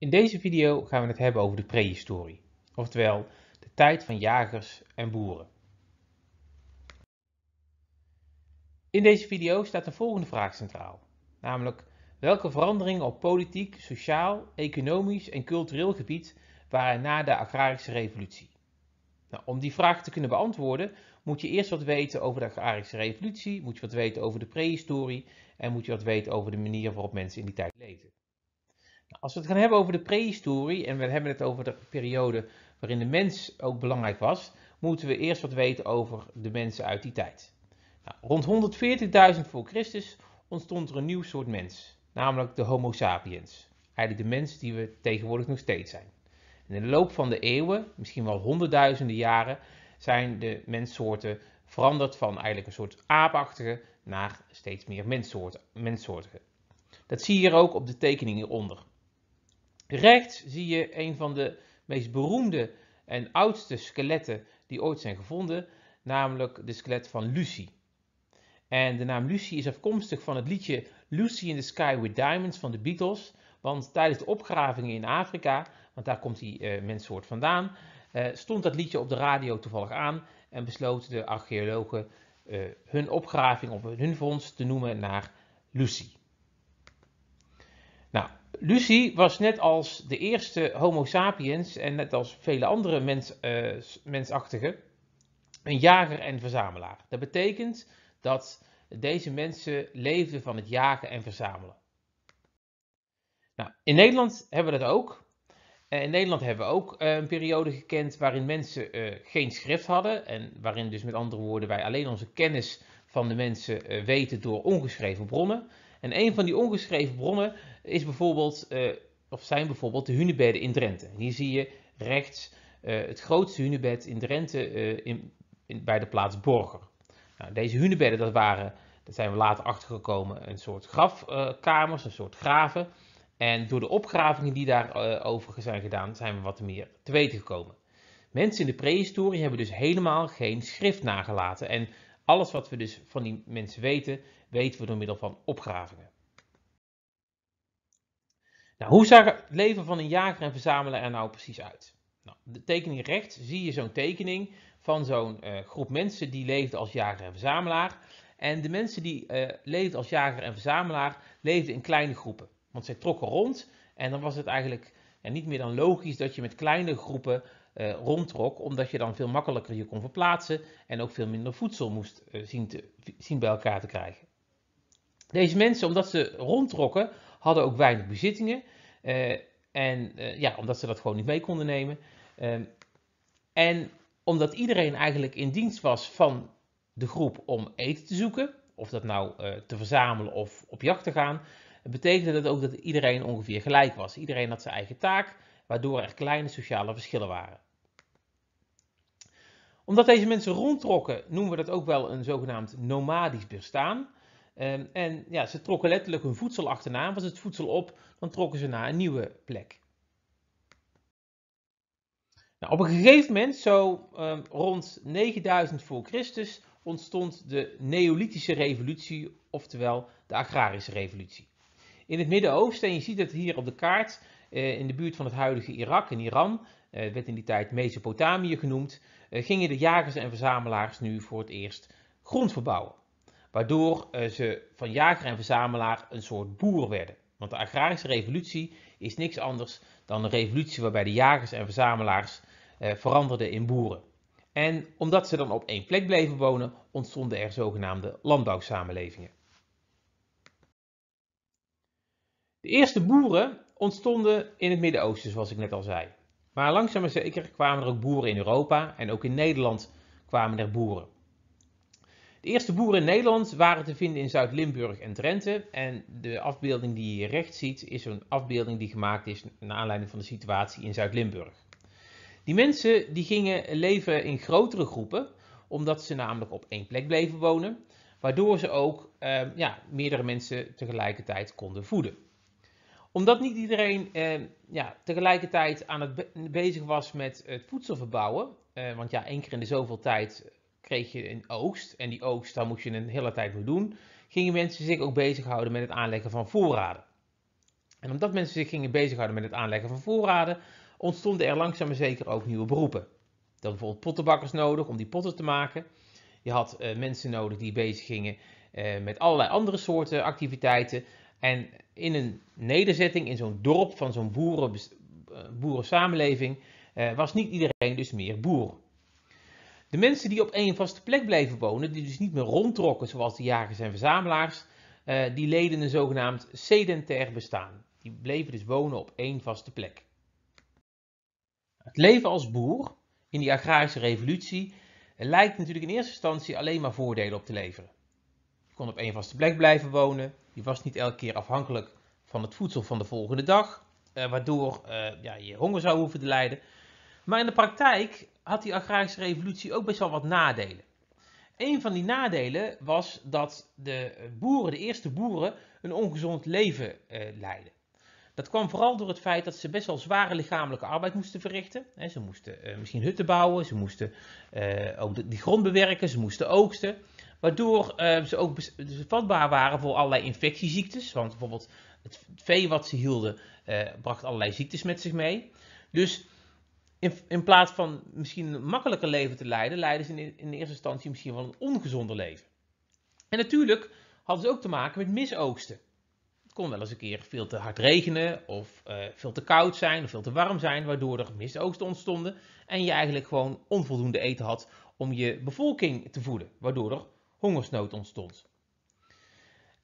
In deze video gaan we het hebben over de prehistorie, oftewel de tijd van jagers en boeren. In deze video staat de volgende vraag centraal, namelijk welke veranderingen op politiek, sociaal, economisch en cultureel gebied waren na de agrarische revolutie? Nou, om die vraag te kunnen beantwoorden moet je eerst wat weten over de agrarische revolutie, moet je wat weten over de prehistorie en moet je wat weten over de manier waarop mensen in die tijd leefden. Als we het gaan hebben over de prehistorie en we hebben het over de periode waarin de mens ook belangrijk was, moeten we eerst wat weten over de mensen uit die tijd. Nou, rond 140.000 voor Christus ontstond er een nieuw soort mens, namelijk de Homo sapiens. Eigenlijk de mens die we tegenwoordig nog steeds zijn. En in de loop van de eeuwen, misschien wel honderdduizenden jaren, zijn de menssoorten veranderd van eigenlijk een soort aapachtige naar steeds meer menssoorten. menssoorten. Dat zie je hier ook op de tekening hieronder. Rechts zie je een van de meest beroemde en oudste skeletten die ooit zijn gevonden, namelijk de skelet van Lucy. En de naam Lucy is afkomstig van het liedje Lucy in the Sky with Diamonds van de Beatles. Want tijdens de opgravingen in Afrika, want daar komt die uh, menssoort vandaan, eh, stond dat liedje op de radio toevallig aan en besloten de archeologen eh, hun opgraving of hun vondst te noemen naar Lucy. Nou, Lucy was net als de eerste Homo sapiens en net als vele andere mens, eh, mensachtigen een jager en verzamelaar. Dat betekent dat deze mensen leefden van het jagen en verzamelen. Nou, in Nederland hebben we dat ook. Eh, in Nederland hebben we ook eh, een periode gekend waarin mensen geen schrift hadden en waarin dus met andere woorden wij alleen onze kennis van de mensen weten door ongeschreven bronnen. En een van die ongeschreven bronnen is bijvoorbeeld, eh, of zijn bijvoorbeeld de hunebedden in Drenthe. Hier zie je rechts eh, het grootste hunebed in Drenthe eh, in, bij de plaats Borger. Nou, deze hunebedden dat waren, dat zijn we later achtergekomen, een soort grafkamers, een soort graven. En door de opgravingen die daarover zijn gedaan, zijn we wat meer te weten gekomen. Mensen in de prehistorie hebben dus helemaal geen schrift nagelaten. En alles wat we dus van die mensen weten, weten we door middel van opgravingen. Nou, hoe zag het leven van een jager en verzamelaar er nou precies uit? Nou, de tekening rechts zie je zo'n tekening van zo'n eh, groep mensen die leefden als jager en verzamelaar. En de mensen die uh, leefden als jager en verzamelaar leefden in kleine groepen. Want zij trokken rond en dan was het eigenlijk ja, niet meer dan logisch dat je met kleine groepen eh, rondtrok, omdat je dan veel makkelijker je kon verplaatsen en ook veel minder voedsel moest zien, zien bij elkaar te krijgen. Deze mensen, omdat ze rondtrokken, hadden ook weinig bezittingen. Eh, en eh, ja, omdat ze dat gewoon niet mee konden nemen. Ehm, en omdat iedereen eigenlijk in dienst was van de groep om eten te zoeken, of dat nou eh, te verzamelen of op jacht te gaan, betekende dat ook dat iedereen ongeveer gelijk was. Iedereen had zijn eigen taak, waardoor er kleine sociale verschillen waren. Omdat deze mensen rondtrokken, noemen we dat ook wel een zogenaamd nomadisch bestaan. Ehm, en ja, ze trokken letterlijk hun voedsel achterna. Was het voedsel op, dan trokken ze naar een nieuwe plek. Nou, op een gegeven moment, zo ehm, rond 9000 voor Christus, ontstond de Neolithische revolutie, oftewel de agrarische revolutie. In het Midden-Oosten, en je ziet het hier op de kaart, eh, in de buurt van het huidige Irak en Iran, eh, werd in die tijd Mesopotamië genoemd, eh, gingen de jagers en verzamelaars nu voor het eerst grond verbouwen waardoor eh, ze van jager en verzamelaar een soort boer werden. Want de agrarische revolutie is niks anders dan een revolutie waarbij de jagers en verzamelaars eh, veranderden in boeren. En omdat ze dan op één plek bleven wonen, ontstonden er zogenaamde landbouwsamenlevingen. De eerste boeren ontstonden in het Midden-Oosten, zoals ik net al zei. Maar langzaam maar zeker kwamen er ook boeren in Europa en ook in Nederland kwamen er boeren. De eerste boeren in Nederland waren te vinden in Zuid-Limburg en Drenthe. En de afbeelding die je rechts ziet is een afbeelding die gemaakt is naar aanleiding van de situatie in Zuid-Limburg. Die mensen die gingen leven in grotere groepen, omdat ze namelijk op één plek bleven wonen. Waardoor ze ook ehm, ja, meerdere mensen tegelijkertijd konden voeden omdat niet iedereen ehm, ja, tegelijkertijd aan het bezig was met het voedsel verbouwen, eh, want ja, één keer in de zoveel tijd kreeg je een oogst. En die oogst, daar moest je een hele tijd mee doen. Gingen mensen zich ook bezighouden met het aanleggen van voorraden. En omdat mensen zich gingen bezighouden met het aanleggen van voorraden, ontstonden er langzaam maar zeker ook nieuwe beroepen. Dan had bijvoorbeeld pottenbakkers nodig om die potten te maken. Je had eh, mensen nodig die bezig gingen eh, met allerlei andere soorten activiteiten. En in een nederzetting, in zo'n dorp van zo'n boeren, eh, boerensamenleving, was niet iedereen dus meer boer. De mensen die op één vaste plek bleven wonen, die dus niet meer rondtrokken zoals de jagers en verzamelaars, eh, die leden een zogenaamd sedentair bestaan. Die bleven dus wonen op één vaste plek. Het leven als boer in die agrarische revolutie lijkt natuurlijk in eerste instantie alleen maar voordelen op te leveren. Je kon op één vaste plek blijven wonen, je was niet elke keer afhankelijk van het voedsel van de volgende dag, eh, waardoor eh, ja, je honger zou hoeven te lijden. Maar in de praktijk had die agrarische revolutie ook best wel wat nadelen. Een van die nadelen was dat de eh, boeren, de eerste boeren, een ongezond leven eh, leidden. Dat kwam vooral door het feit dat ze best wel zware lichamelijke arbeid moesten verrichten. Ze moesten eh, misschien hutten bouwen, ze moesten eh, ook de, die grond bewerken, ze moesten oogsten. Waardoor ze ook vatbaar waren voor allerlei infectieziektes. Want bijvoorbeeld het vee wat ze hielden bracht allerlei ziektes met zich mee. Dus in, in plaats van misschien een makkelijker leven te leiden, leiden ze in, eerste instantie misschien wel een ongezonder leven. En natuurlijk hadden ze ook te maken met misoogsten. Het kon wel eens een keer veel te hard regenen, of eh, veel te koud zijn, of veel te warm zijn, waardoor er misoogsten ontstonden. En je eigenlijk gewoon onvoldoende eten had om je bevolking te voeden, waardoor er hongersnood ontstond.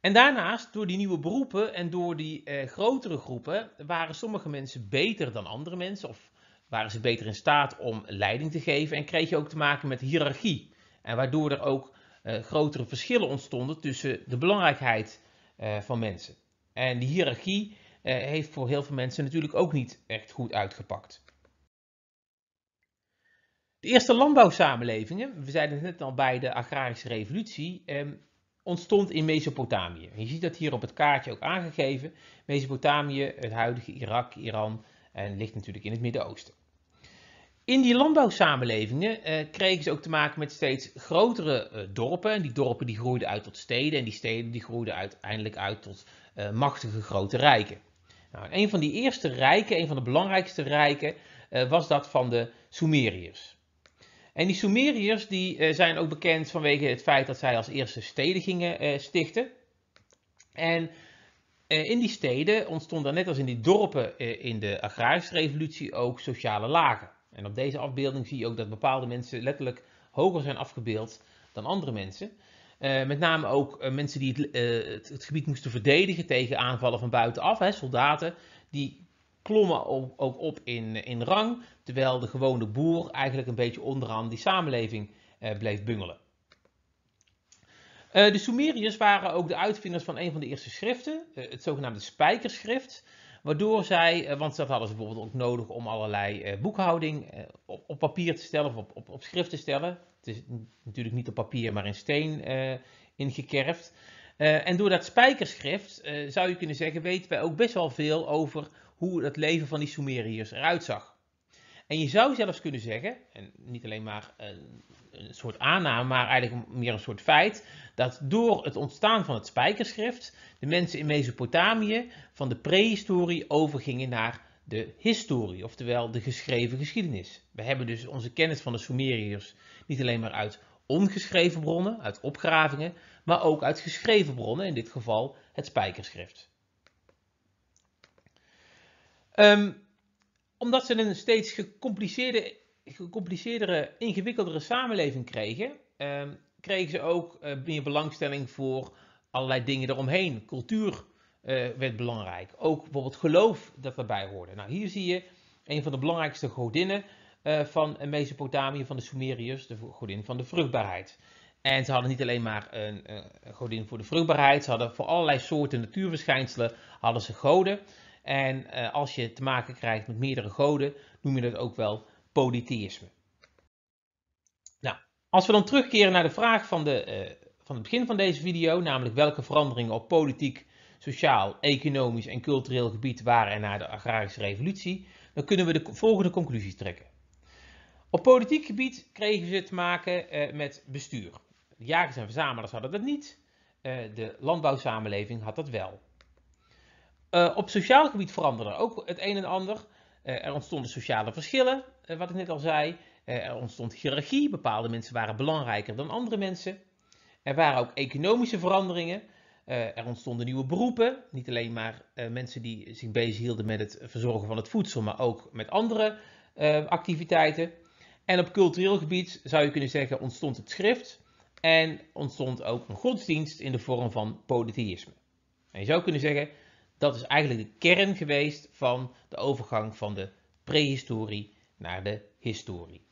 En daarnaast, door die nieuwe beroepen en door die eh, grotere groepen, waren sommige mensen beter dan andere mensen, of waren ze beter in staat om leiding te geven en kreeg je ook te maken met hiërarchie. En waardoor er ook eh, grotere verschillen ontstonden tussen de belangrijkheid eh, van mensen. En die hiërarchie eh, heeft voor heel veel mensen natuurlijk ook niet echt goed uitgepakt. De eerste landbouwsamenlevingen, we zeiden het net al bij de agrarische revolutie, ehm, ontstond in Mesopotamië. Je ziet dat hier op het kaartje ook aangegeven. Mesopotamië, het huidige Irak, Iran, en ligt natuurlijk in het Midden-Oosten. In die landbouwsamenlevingen eh, kregen ze ook te maken met steeds grotere eh, dorpen. En die dorpen die groeiden uit tot steden en die steden die groeiden uiteindelijk uit tot eh, machtige grote rijken. Nou, een van die eerste rijken, een van de belangrijkste rijken, eh, was dat van de Sumeriërs. En die Sumeriërs die, eh, zijn ook bekend vanwege het feit dat zij als eerste steden gingen eh, stichten. En eh, in die steden ontstonden net als in die dorpen eh, in de agrarische revolutie ook sociale lagen. En op deze afbeelding zie je ook dat bepaalde mensen letterlijk hoger zijn afgebeeld dan andere mensen. Eh, met name ook mensen die het, het, gebied moesten verdedigen tegen aanvallen van buitenaf. Hè, soldaten die klommen ook op in, in rang, terwijl de gewone boer eigenlijk een beetje onderaan die samenleving bleef bungelen. Eh, de Sumeriërs waren ook de uitvinders van een van de eerste schriften, eh, het zogenaamde spijkerschrift. Waardoor zij, eh, want dat hadden ze bijvoorbeeld ook nodig om allerlei boekhouding op, op, papier te stellen of op, op, schrift te stellen. Het is natuurlijk niet op papier, maar in steen ingekerfd. en door dat spijkerschrift, zou je kunnen zeggen, weten wij ook best wel veel over hoe het leven van die Sumeriërs eruit zag. En je zou zelfs kunnen zeggen, en niet alleen maar een, eh, een soort aanname, maar eigenlijk meer een soort feit, dat door het ontstaan van het spijkerschrift de mensen in Mesopotamië van de prehistorie overgingen naar de historie, oftewel de geschreven geschiedenis. We hebben dus onze kennis van de Sumeriërs niet alleen maar uit ongeschreven bronnen, uit opgravingen, maar ook uit geschreven bronnen, in dit geval het spijkerschrift. Um, omdat ze een steeds gecompliceerde, gecompliceerdere, ingewikkeldere samenleving kregen, ehm, kregen ze ook eh, meer belangstelling voor allerlei dingen eromheen. Cultuur eh, werd belangrijk. Ook bijvoorbeeld geloof dat erbij hoorde. Nou, hier zie je een van de belangrijkste godinnen eh, van Mesopotamië, van de Sumeriërs, de godin van de vruchtbaarheid. En ze hadden niet alleen maar een, eh, een godin voor de vruchtbaarheid, ze hadden voor allerlei soorten natuurverschijnselen hadden ze goden. En eh, als je te maken krijgt met meerdere goden, noem je dat ook wel polytheïsme. Nou, als we dan terugkeren naar de vraag van, de, eh, van het begin van deze video, namelijk welke veranderingen op politiek, sociaal, economisch en cultureel gebied waren er na de agrarische revolutie, dan kunnen we de volgende conclusies trekken. Op politiek gebied kregen ze te maken eh, met bestuur. De jagers en verzamelaars hadden dat niet. de landbouwsamenleving had dat wel. Eh, op sociaal gebied veranderde ook het een en ander. Eh, er ontstonden sociale verschillen, eh, wat ik net al zei. er ontstond hiërarchie, bepaalde mensen waren belangrijker dan andere mensen. Er waren ook economische veranderingen. er ontstonden nieuwe beroepen, niet alleen maar mensen die zich bezighielden met het verzorgen van het voedsel, maar ook met andere activiteiten. En op cultureel gebied zou je kunnen zeggen ontstond het schrift en ontstond ook een godsdienst in de vorm van polytheïsme. En je zou kunnen zeggen, dat is eigenlijk de kern geweest van de overgang van de prehistorie naar de historie.